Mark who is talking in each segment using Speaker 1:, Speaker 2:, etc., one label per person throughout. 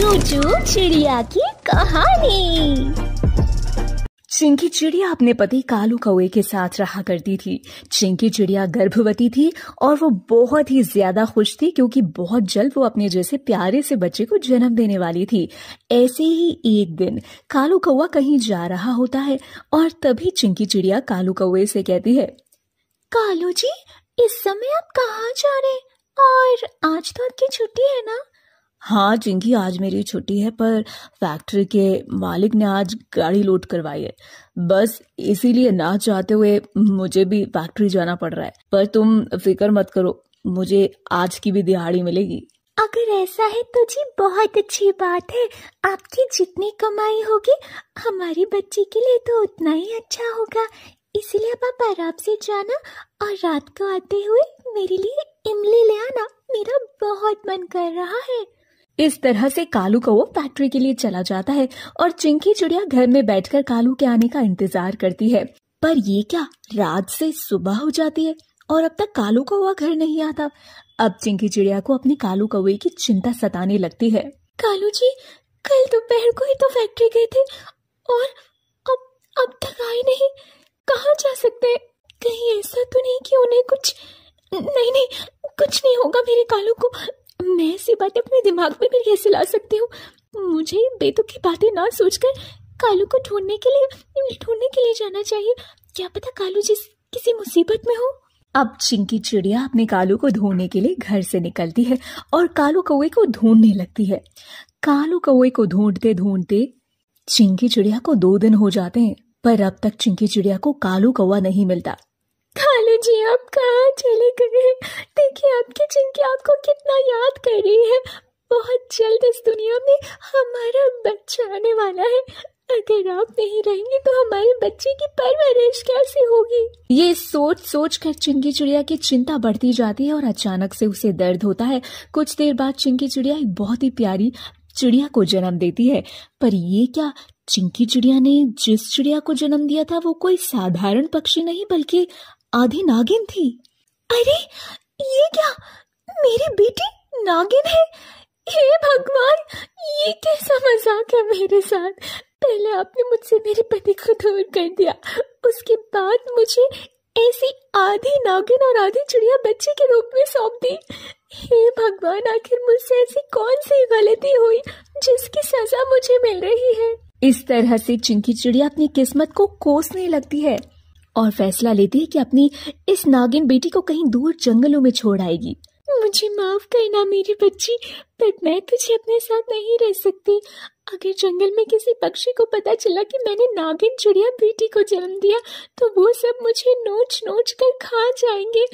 Speaker 1: चूचू चिड़िया की कहानी चिंकी चिड़िया अपने पति कालू कौए के साथ रहा करती थी चिंकी चिड़िया गर्भवती थी और वो बहुत ही ज्यादा खुश थी क्योंकि बहुत जल्द वो अपने जैसे प्यारे से बच्चे को जन्म देने वाली थी ऐसे ही एक दिन कालू कौआ कहीं जा रहा होता है और तभी चिंकी चिड़िया कालू कौए से कहती है कालू जी इस समय आप कहाँ जा रहे और आज तो आपकी छुट्टी है ना हाँ चिंकी आज मेरी छुट्टी है पर फैक्ट्री के मालिक ने आज गाड़ी लोड करवाई है बस इसीलिए ना चाहते हुए मुझे भी फैक्ट्री जाना पड़ रहा है पर तुम फिक्र मत करो मुझे आज की भी दिहाड़ी मिलेगी अगर ऐसा है तो जी बहुत अच्छी बात है आपकी जितनी कमाई होगी हमारे बच्चे के लिए तो उतना ही अच्छा होगा इसलिए अब आप आराम से जाना और रात को आते हुए मेरे लिए इमली ले आना मेरा बहुत मन कर रहा है इस तरह से कालू का वो फैक्ट्री के लिए चला जाता है और चिंकी चिड़िया घर में बैठकर कालू के आने का इंतजार करती है पर ये क्या रात से सुबह हो जाती है और अब तक कालू कौआ घर नहीं आता अब चिंकी चिड़िया को अपने कालू कौए की चिंता सताने लगती है कालू जी कल दोपहर को ही तो फैक्ट्री गए थे और अब अब तक आए नहीं कहा जा सकते कहीं ऐसा तो नहीं कि उन्हें कुछ नहीं नहीं कुछ नहीं होगा मेरे कालू को मैं ऐसी बातें अपने दिमाग में भी कैसे ला सकती हूँ मुझे बेतुक की बातें ना सोचकर कालू को ढूंढने के लिए ढूंढने के लिए जाना चाहिए क्या पता कालू जिस किसी मुसीबत में हो अब चिंकी चिड़िया अपने कालू को ढूंढने के लिए घर से निकलती है और कालू कौए को ढूंढने लगती है कालू कौए को ढूंढते ढूंढते चिंकी चिड़िया को दो दिन हो जाते हैं पर अब तक चिंकी चिड़िया को कालू कौआ नहीं मिलता कालू जी आप कहा चले गए कितना याद कर रही है बहुत जल्द इस दुनिया में हमारा बच्चा आने वाला है अगर आप नहीं रहेंगे तो हमारे बच्चे की परवरिश कैसे होगी ये सोच सोच कर चिंकी चिड़िया की चिंता बढ़ती जाती है और अचानक से उसे दर्द होता है कुछ देर बाद चिंकी चिड़िया एक बहुत ही प्यारी चिड़िया को जन्म देती है पर ये क्या चिंकी चिड़िया ने जिस चिड़िया को जन्म दिया था वो कोई साधारण पक्षी नहीं बल्कि आधी नागिन थी अरे नागिन है हे भगवान ये कैसा मजाक है मेरे साथ पहले आपने मुझसे मेरे पति को दूर कर दिया उसके बाद मुझे ऐसी आधी नागिन और आधी चिड़िया बच्चे के रूप में सौंप दी हे भगवान आखिर मुझसे ऐसी कौन सी गलती हुई जिसकी सजा मुझे मिल रही है इस तरह से चिंकी चिड़िया अपनी किस्मत को कोसने लगती है और फैसला लेती है कि अपनी इस नागिन बेटी को कहीं दूर जंगलों में छोड़ आएगी मुझे माफ करना मेरी बच्ची पर मैं तुझे अपने साथ नहीं रह सकती अगर जंगल में किसी पक्षी को पता चला कि मैंने नागिन चिड़िया बेटी को जन्म दिया तो वो सब मुझे नोच नोच कर खा जाएंगे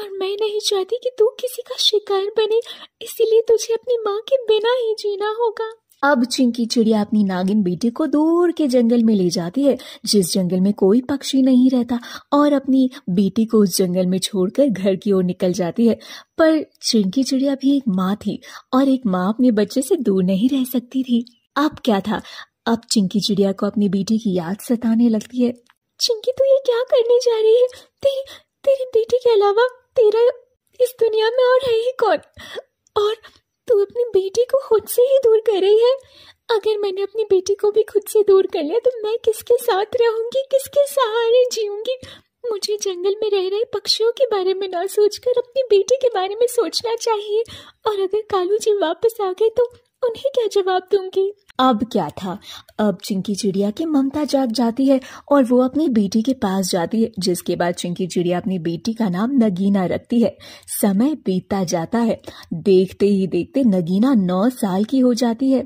Speaker 1: और मैं नहीं चाहती कि तू किसी का शिकार बने इसीलिए तुझे अपनी माँ के बिना ही जीना होगा अब चिंकी चिड़िया अपनी नागिन बेटी को दूर के जंगल में ले जाती है जिस जंगल में कोई पक्षी नहीं रहता और अपनी बेटी को उस जंगल में छोड़कर घर की ओर निकल जाती है पर चिंकी चिड़िया भी एक माँ थी और एक माँ अपने बच्चे से दूर नहीं रह सकती थी अब क्या था अब चिंकी चिड़िया को अपनी बेटी की याद सताने लगती है चिंकी तू ये क्या करने जा रही है ते, तेरी बेटी के अलावा तेरा इस दुनिया में और है ही कौन और तू अपनी बेटी को खुद से ही दूर कर रही है अगर मैंने अपनी बेटी को भी खुद से दूर कर लिया तो मैं किसके साथ रहूंगी किसके सहारे जीऊंगी मुझे जंगल में रह रहे पक्षियों के बारे में ना सोचकर अपनी बेटी के बारे में सोचना चाहिए और अगर कालू जी वापस आ गए तो उन्हें क्या जवाब दूंगी अब क्या था अब चिंकी चिड़िया की ममता जाग जाती है और वो अपनी बेटी के पास जाती है जिसके बाद चिंकी चिड़िया अपनी बेटी का नाम नगीना रखती है समय बीतता जाता है देखते ही देखते नगीना नौ साल की हो जाती है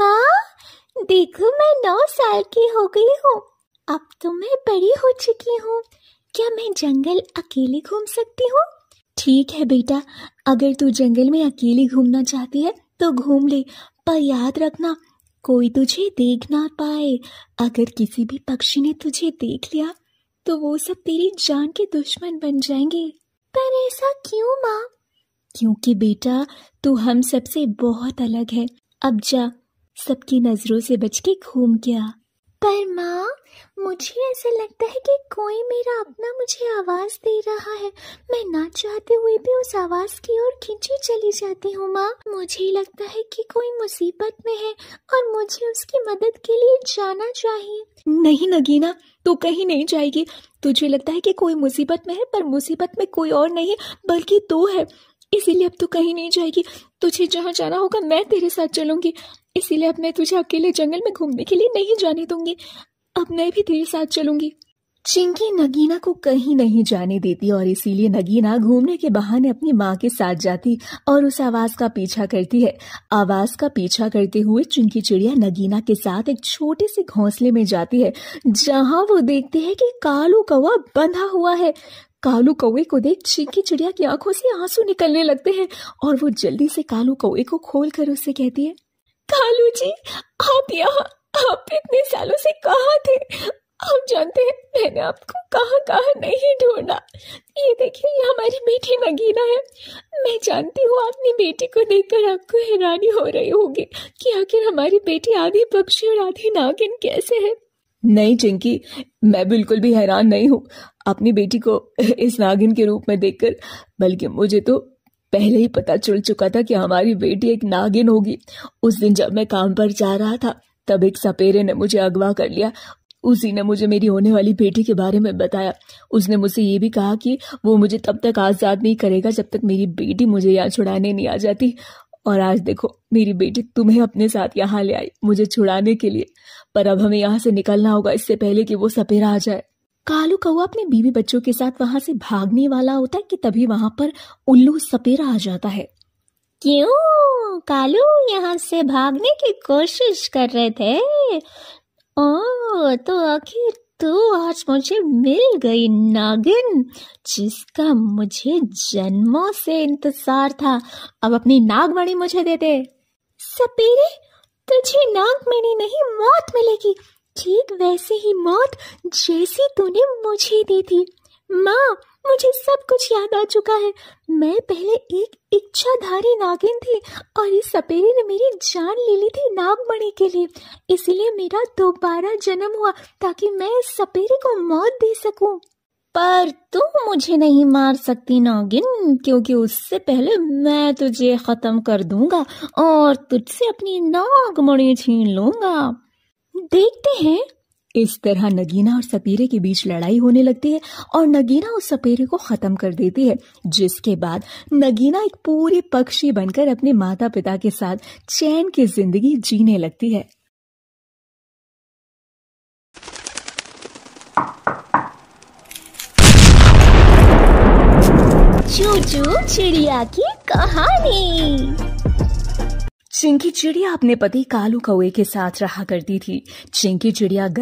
Speaker 1: माँ देखो मैं नौ साल की हो गई हूँ अब तो मैं बड़ी हो चुकी हूँ क्या मैं जंगल अकेले घूम सकती हूँ ठीक है बेटा अगर तू जंगल में अकेले घूमना चाहती है तो घूम ले पर याद रखना कोई तुझे देख ना पाए अगर किसी भी पक्षी ने तुझे देख लिया तो वो सब तेरी जान के दुश्मन बन जाएंगे पर ऐसा क्यों माँ क्योंकि बेटा तू हम सबसे बहुत अलग है अब जा सबकी नजरों से बच के घूम गया पर माँ मुझे ऐसा लगता है कि कोई मेरा अपना मुझे आवाज़ दे रहा है मैं ना चाहते हुए भी उस आवाज़ की ओर खींची चली जाती हूँ माँ मुझे लगता है कि कोई मुसीबत में है और मुझे उसकी मदद के लिए जाना चाहिए नहीं नगीना तू कहीं नहीं जाएगी तुझे लगता है कि कोई मुसीबत में है पर मुसीबत में कोई और नहीं है बल्कि तू है इसीलिए अब तू कहीं नहीं जाएगी तुझे जहाँ जाना होगा मैं तेरे साथ चलूंगी इसीलिए अब मैं तुझे अकेले जंगल में घूमने के लिए नहीं जाने दूंगी अब मैं भी तेरे साथ चलूंगी चिंकी नगीना को कहीं नहीं जाने देती और इसीलिए नगीना घूमने के बहाने अपनी माँ के साथ जाती और उस आवाज का पीछा करती है आवाज का पीछा करते हुए चिंकी चिड़िया नगीना के साथ एक छोटे से घोंसले में जाती है जहाँ वो देखते हैं कि कालू कौवा बंधा हुआ है कालू कौए को देख चीखी चिड़िया की आंखों से आंसू निकलने लगते हैं और वो जल्दी से कालू कौए को खोल कर उससे कहती है कालू जी आप यहाँ आप इतने सालों से कहा थे आप जानते हैं मैंने आपको कहाँ कहाँ नहीं ढूंढा ये देखिए ये हमारी बेटी नगीना है मैं जानती हूँ अपनी बेटी को देखकर आपको हैरानी हो रही होगी कि आखिर हमारी बेटी आधी पक्षी और आधी नागिन कैसे है नहीं चिंकी मैं बिल्कुल भी हैरान नहीं हूँ अपनी बेटी को इस नागिन के रूप में देखकर बल्कि मुझे तो पहले ही पता चल चुका था कि हमारी बेटी एक नागिन होगी उस दिन जब मैं काम पर जा रहा था तब एक सपेरे ने मुझे अगवा कर लिया उसी ने मुझे मेरी होने वाली बेटी के बारे में बताया उसने मुझसे ये भी कहा कि वो मुझे तब तक आज़ाद नहीं करेगा जब तक मेरी बेटी मुझे यहाँ छुड़ाने नहीं आ जाती और आज देखो मेरी बेटी तुम्हें अपने साथ यहाँ ले आई मुझे छुड़ाने के लिए पर अब हमें यहाँ से निकलना होगा इससे पहले कि वो सपेरा आ जाए कालू कौआ अपने बीवी बच्चों के साथ वहां से भागने वाला होता है कि तभी वहां पर उल्लू सपेरा आ जाता है क्यों कालू यहाँ से भागने की कोशिश कर रहे थे ओ तो आखिर तो आज मुझे मिल गई नागिन जिसका मुझे जन्मों से इंतजार था अब अपनी नागमणि मुझे दे दे सपेरे तुझे नागमणि नहीं मौत मिलेगी ठीक वैसे ही मौत जैसी तूने मुझे दी थी माँ मुझे सब कुछ याद आ चुका है मैं पहले एक इच्छाधारी नागिन थी और इस सपेरे ने मेरी जान ले ली थी नागमणि के लिए इसलिए मेरा दोबारा जन्म हुआ ताकि मैं इस सपेरे को मौत दे सकूं। पर तू मुझे नहीं मार सकती नागिन क्योंकि उससे पहले मैं तुझे खत्म कर दूंगा और तुझसे अपनी नागमणि छीन लूंगा देखते हैं इस तरह नगीना और सपेरे के बीच लड़ाई होने लगती है और नगीना उस सपेरे को खत्म कर देती है जिसके बाद नगीना एक पूरी पक्षी बनकर अपने माता पिता के साथ चैन की जिंदगी जीने लगती है चिड़िया की कहानी चिंकी चिड़िया अपने पति कालू कौए के साथ रहा करती थी चिंकी चिड़िया गर्भ